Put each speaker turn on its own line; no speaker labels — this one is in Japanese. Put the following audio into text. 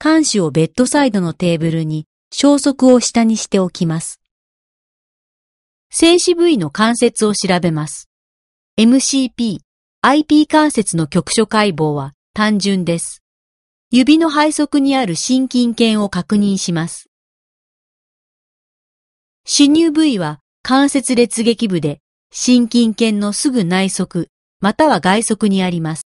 監視をベッ
ドサイドのテーブルに消息を下にしておきます。静止部位の関節を調べます。MCP、IP 関節の局所解剖は単純です。指の背側にある心筋腱を確認します。死入部位は関節列撃部で心筋腱のすぐ内側または外側にあ
ります。